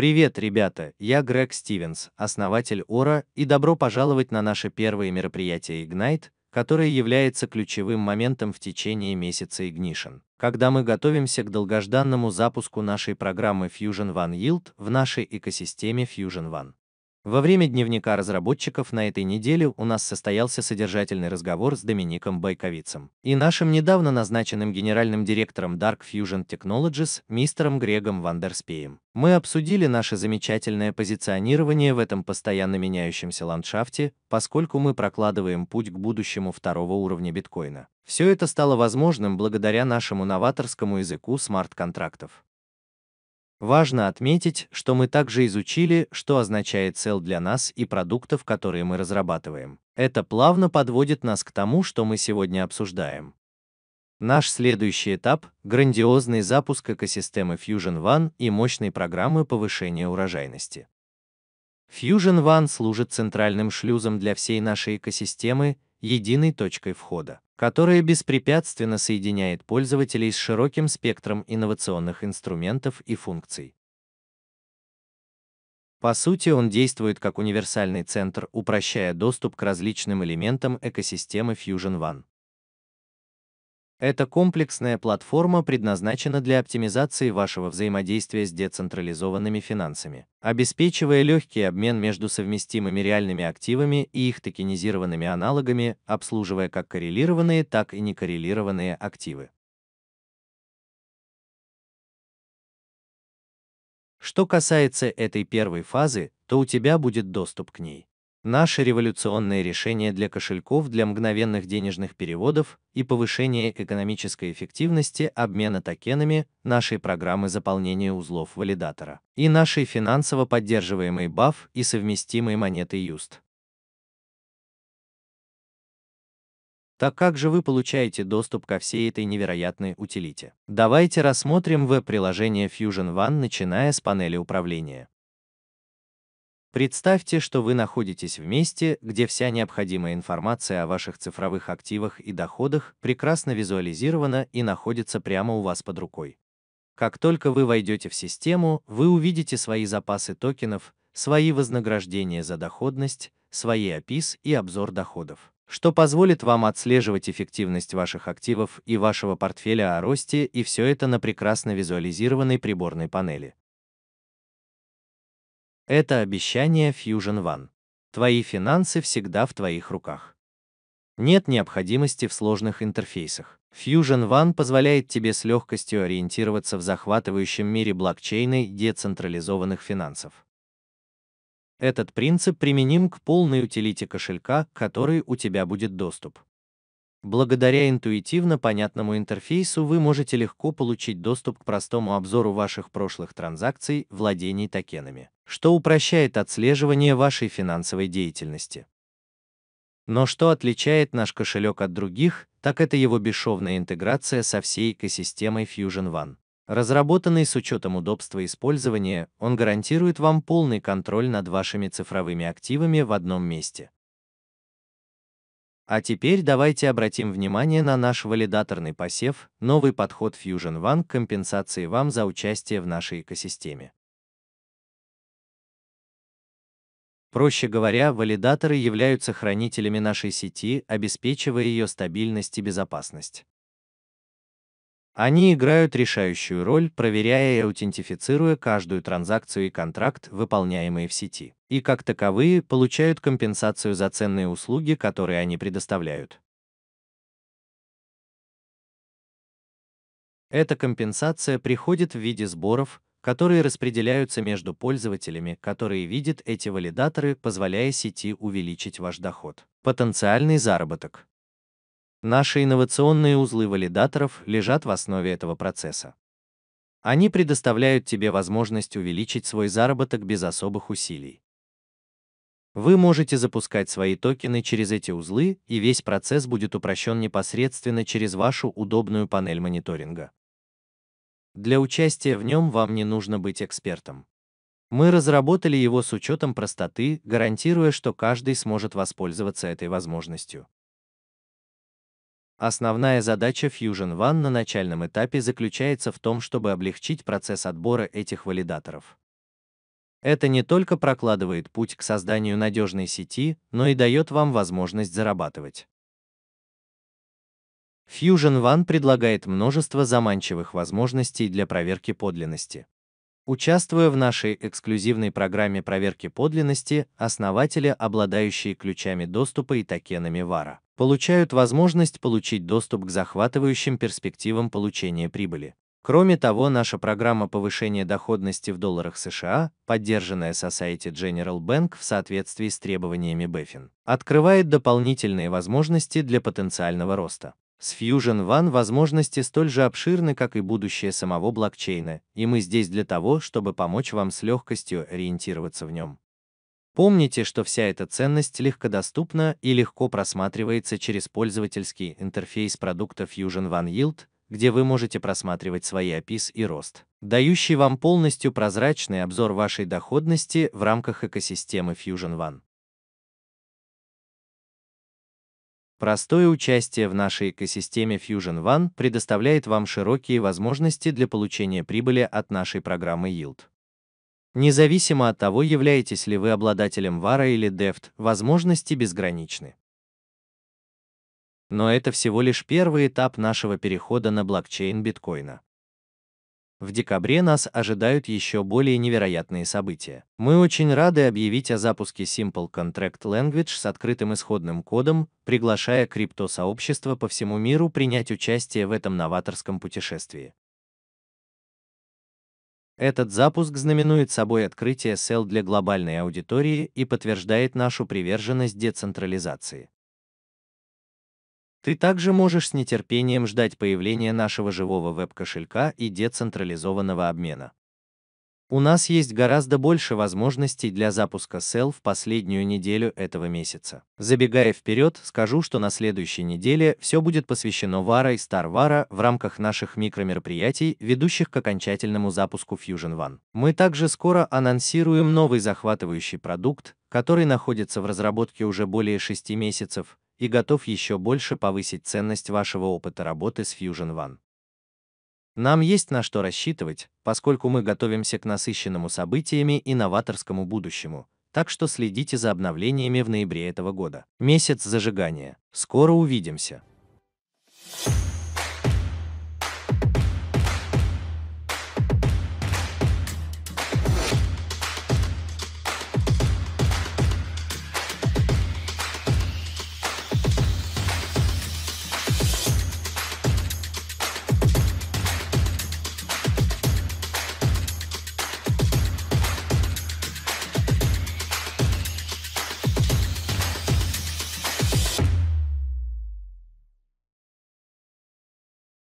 Привет, ребята, я Грег Стивенс, основатель Ора, и добро пожаловать на наше первое мероприятие Ignite, которое является ключевым моментом в течение месяца Ignition, когда мы готовимся к долгожданному запуску нашей программы Fusion One Yield в нашей экосистеме Fusion One. Во время дневника разработчиков на этой неделе у нас состоялся содержательный разговор с Домиником Байковицем и нашим недавно назначенным генеральным директором Dark Fusion Technologies мистером Грегом Вандерспеем. Мы обсудили наше замечательное позиционирование в этом постоянно меняющемся ландшафте, поскольку мы прокладываем путь к будущему второго уровня биткоина. Все это стало возможным благодаря нашему новаторскому языку смарт-контрактов. Важно отметить, что мы также изучили, что означает цел для нас и продуктов, которые мы разрабатываем. Это плавно подводит нас к тому, что мы сегодня обсуждаем. Наш следующий этап – грандиозный запуск экосистемы Fusion One и мощной программы повышения урожайности. Fusion One служит центральным шлюзом для всей нашей экосистемы единой точкой входа, которая беспрепятственно соединяет пользователей с широким спектром инновационных инструментов и функций. По сути, он действует как универсальный центр, упрощая доступ к различным элементам экосистемы Fusion One. Эта комплексная платформа предназначена для оптимизации вашего взаимодействия с децентрализованными финансами, обеспечивая легкий обмен между совместимыми реальными активами и их токенизированными аналогами, обслуживая как коррелированные, так и некоррелированные активы. Что касается этой первой фазы, то у тебя будет доступ к ней. Наше революционное решение для кошельков для мгновенных денежных переводов и повышения экономической эффективности обмена токенами, нашей программы заполнения узлов валидатора и нашей финансово поддерживаемой БАФ и совместимой монеты ЮСТ. Так как же вы получаете доступ ко всей этой невероятной утилите? Давайте рассмотрим веб-приложение Fusion One, начиная с панели управления. Представьте, что вы находитесь в месте, где вся необходимая информация о ваших цифровых активах и доходах прекрасно визуализирована и находится прямо у вас под рукой. Как только вы войдете в систему, вы увидите свои запасы токенов, свои вознаграждения за доходность, свои опис и обзор доходов, что позволит вам отслеживать эффективность ваших активов и вашего портфеля о росте и все это на прекрасно визуализированной приборной панели. Это обещание Fusion One. Твои финансы всегда в твоих руках. Нет необходимости в сложных интерфейсах. Fusion One позволяет тебе с легкостью ориентироваться в захватывающем мире блокчейна и децентрализованных финансов. Этот принцип применим к полной утилите кошелька, к которой у тебя будет доступ. Благодаря интуитивно понятному интерфейсу вы можете легко получить доступ к простому обзору ваших прошлых транзакций, владений токенами что упрощает отслеживание вашей финансовой деятельности. Но что отличает наш кошелек от других, так это его бесшовная интеграция со всей экосистемой Fusion One. Разработанный с учетом удобства использования, он гарантирует вам полный контроль над вашими цифровыми активами в одном месте. А теперь давайте обратим внимание на наш валидаторный посев, новый подход Fusion One к компенсации вам за участие в нашей экосистеме. Проще говоря, валидаторы являются хранителями нашей сети, обеспечивая ее стабильность и безопасность. Они играют решающую роль, проверяя и аутентифицируя каждую транзакцию и контракт, выполняемые в сети, и как таковые получают компенсацию за ценные услуги, которые они предоставляют. Эта компенсация приходит в виде сборов, которые распределяются между пользователями, которые видят эти валидаторы, позволяя сети увеличить ваш доход. Потенциальный заработок. Наши инновационные узлы валидаторов лежат в основе этого процесса. Они предоставляют тебе возможность увеличить свой заработок без особых усилий. Вы можете запускать свои токены через эти узлы, и весь процесс будет упрощен непосредственно через вашу удобную панель мониторинга. Для участия в нем вам не нужно быть экспертом. Мы разработали его с учетом простоты, гарантируя, что каждый сможет воспользоваться этой возможностью. Основная задача Fusion One на начальном этапе заключается в том, чтобы облегчить процесс отбора этих валидаторов. Это не только прокладывает путь к созданию надежной сети, но и дает вам возможность зарабатывать. Fusion One предлагает множество заманчивых возможностей для проверки подлинности. Участвуя в нашей эксклюзивной программе проверки подлинности, основатели, обладающие ключами доступа и токенами Vara, получают возможность получить доступ к захватывающим перспективам получения прибыли. Кроме того, наша программа повышения доходности в долларах США, поддержанная Society General Bank в соответствии с требованиями BaFin, открывает дополнительные возможности для потенциального роста. С Fusion One возможности столь же обширны, как и будущее самого блокчейна, и мы здесь для того, чтобы помочь вам с легкостью ориентироваться в нем. Помните, что вся эта ценность легкодоступна и легко просматривается через пользовательский интерфейс продукта Fusion One Yield, где вы можете просматривать свои опис и рост, дающий вам полностью прозрачный обзор вашей доходности в рамках экосистемы Fusion One. Простое участие в нашей экосистеме Fusion One предоставляет вам широкие возможности для получения прибыли от нашей программы Yield. Независимо от того, являетесь ли вы обладателем VAR или DEFT, возможности безграничны. Но это всего лишь первый этап нашего перехода на блокчейн биткоина. В декабре нас ожидают еще более невероятные события. Мы очень рады объявить о запуске Simple Contract Language с открытым исходным кодом, приглашая криптосообщество по всему миру принять участие в этом новаторском путешествии. Этот запуск знаменует собой открытие SEL для глобальной аудитории и подтверждает нашу приверженность децентрализации. Ты также можешь с нетерпением ждать появления нашего живого веб-кошелька и децентрализованного обмена. У нас есть гораздо больше возможностей для запуска сел в последнюю неделю этого месяца. Забегая вперед, скажу, что на следующей неделе все будет посвящено Вара и Star Старвара в рамках наших микромероприятий, ведущих к окончательному запуску Fusion One. Мы также скоро анонсируем новый захватывающий продукт, который находится в разработке уже более 6 месяцев, и готов еще больше повысить ценность вашего опыта работы с Fusion One. Нам есть на что рассчитывать, поскольку мы готовимся к насыщенному событиями и новаторскому будущему, так что следите за обновлениями в ноябре этого года. Месяц зажигания. Скоро увидимся.